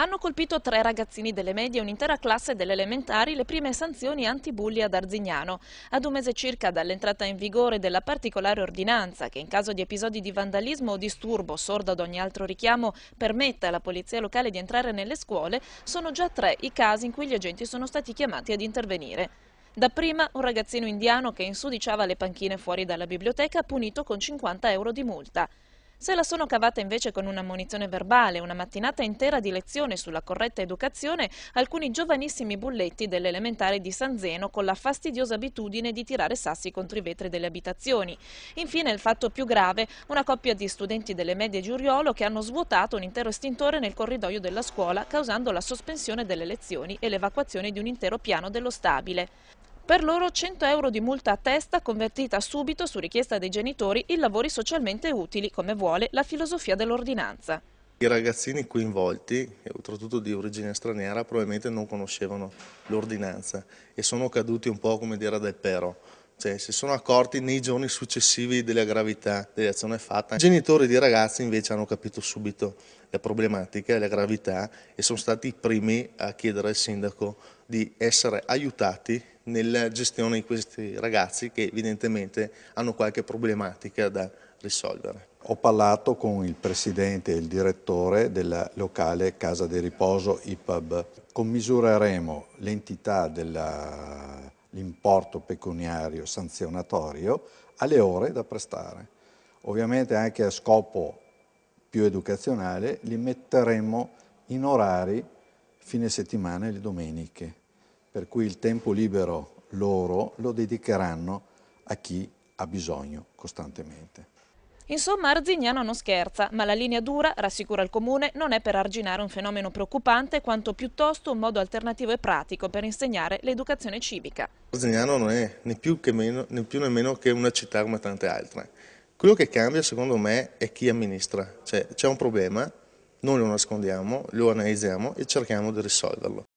Hanno colpito tre ragazzini delle medie e un'intera classe delle elementari le prime sanzioni anti-bulli ad Arzignano. Ad un mese circa dall'entrata in vigore della particolare ordinanza che in caso di episodi di vandalismo o disturbo, sorda ad ogni altro richiamo, permette alla polizia locale di entrare nelle scuole, sono già tre i casi in cui gli agenti sono stati chiamati ad intervenire. Dapprima un ragazzino indiano che insudiciava le panchine fuori dalla biblioteca punito con 50 euro di multa. Se la sono cavata invece con una munizione verbale, una mattinata intera di lezione sulla corretta educazione, alcuni giovanissimi bulletti dell'elementare di San Zeno con la fastidiosa abitudine di tirare sassi contro i vetri delle abitazioni. Infine, il fatto più grave, una coppia di studenti delle medie Giuriolo che hanno svuotato un intero estintore nel corridoio della scuola, causando la sospensione delle lezioni e l'evacuazione di un intero piano dello stabile. Per loro 100 euro di multa a testa convertita subito su richiesta dei genitori in lavori socialmente utili, come vuole la filosofia dell'ordinanza. I ragazzini coinvolti, oltretutto di origine straniera, probabilmente non conoscevano l'ordinanza e sono caduti un po' come dire del pero cioè si sono accorti nei giorni successivi della gravità dell'azione fatta. I genitori di ragazzi invece hanno capito subito la problematica la gravità e sono stati i primi a chiedere al sindaco di essere aiutati nella gestione di questi ragazzi che evidentemente hanno qualche problematica da risolvere. Ho parlato con il presidente e il direttore della locale Casa di Riposo IPAB. Commisureremo l'entità della l'importo pecuniario sanzionatorio alle ore da prestare. Ovviamente anche a scopo più educazionale li metteremo in orari fine settimana e le domeniche, per cui il tempo libero loro lo dedicheranno a chi ha bisogno costantemente. Insomma, Arzignano non scherza, ma la linea dura, rassicura il Comune, non è per arginare un fenomeno preoccupante, quanto piuttosto un modo alternativo e pratico per insegnare l'educazione civica. Arzignano non è né più, che meno, né più né meno che una città come tante altre. Quello che cambia, secondo me, è chi amministra. Cioè, c'è un problema, noi lo nascondiamo, lo analizziamo e cerchiamo di risolverlo.